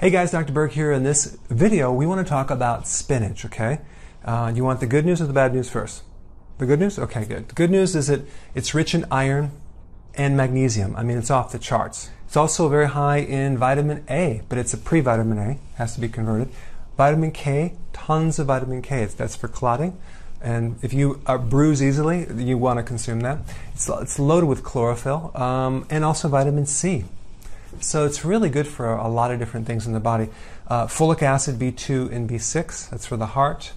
Hey guys, Dr. Berg here. In this video, we want to talk about spinach, okay? Uh, you want the good news or the bad news first? The good news? Okay, good. The good news is that it's rich in iron and magnesium. I mean, it's off the charts. It's also very high in vitamin A, but it's a pre-vitamin A, has to be converted. Vitamin K, tons of vitamin K. That's for clotting. And if you uh, bruise easily, you want to consume that. It's, it's loaded with chlorophyll um, and also vitamin C. So it's really good for a, lot of different things in the body. Uh, folic acid B2 and B6, that's for the heart.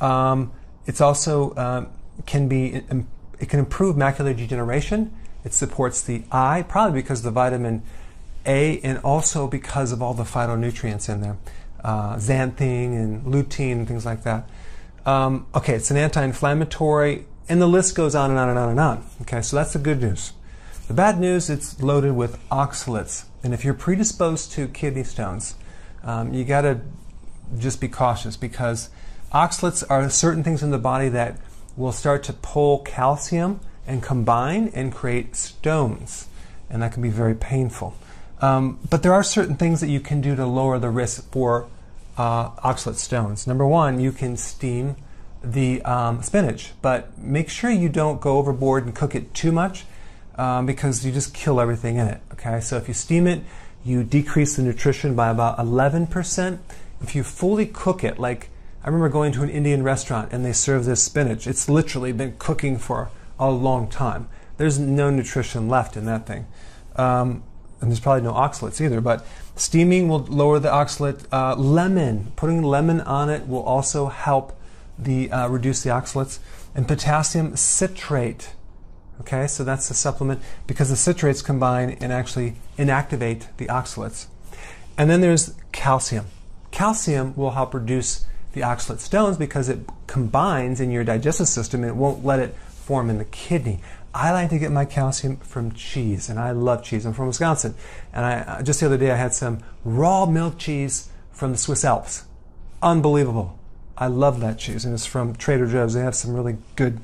Um, it's also um, can be it um, can improve macular degeneration. It supports the eye, probably because of the vitamin A, and also because of all the phytonutrients in there, uh, xanthine and lutein and things like that. Um, okay, it's an anti-inflammatory, and the list goes on and on and on and on. Okay, so that's the good news. The bad news, it's loaded with oxalates. And if you're predisposed to kidney stones, um, you got to just be cautious because oxalates are certain things in the body that will start to pull calcium and combine and create stones. And that can be very painful. Um, but there are certain things that you can do to lower the risk for uh, oxalate stones. Number one, you can steam the um, spinach, but make sure you don't go overboard and cook it too much um, because you just kill everything in it. Okay, so if you steam it, you decrease the nutrition by about 11%. If you fully cook it, like I remember going to an Indian restaurant and they serve this spinach, it's literally been cooking for a long time. There's no nutrition left in that thing. Um, and there's probably no oxalates either, but steaming will lower the oxalate. Uh, lemon, putting lemon on it will also help the uh, reduce the oxalates. And potassium citrate Okay, so that's the supplement because the citrates combine and actually inactivate the oxalates. And then there's calcium. Calcium will help reduce the oxalate stones because it combines in your digestive system and it won't let it form in the kidney. I like to get my calcium from cheese, and I love cheese. I'm from Wisconsin, and I uh, just the other day I had some raw milk cheese from the Swiss Alps. Unbelievable! I love that cheese, and it's from Trader Joe's. They have some really good,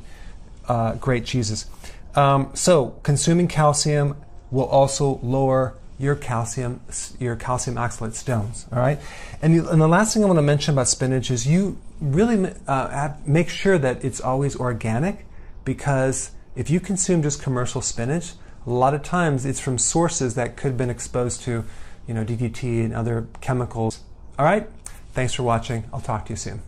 uh, great cheeses. Um, so consuming calcium will also lower your calcium your calcium oxalate stones. All right, and, you, and the last thing I want to mention about spinach is you really uh, make sure that it's always organic because if you consume just commercial spinach, a lot of times it's from sources that could have been exposed to, you know, DDT and other chemicals. All right, thanks for watching. I'll talk to you soon.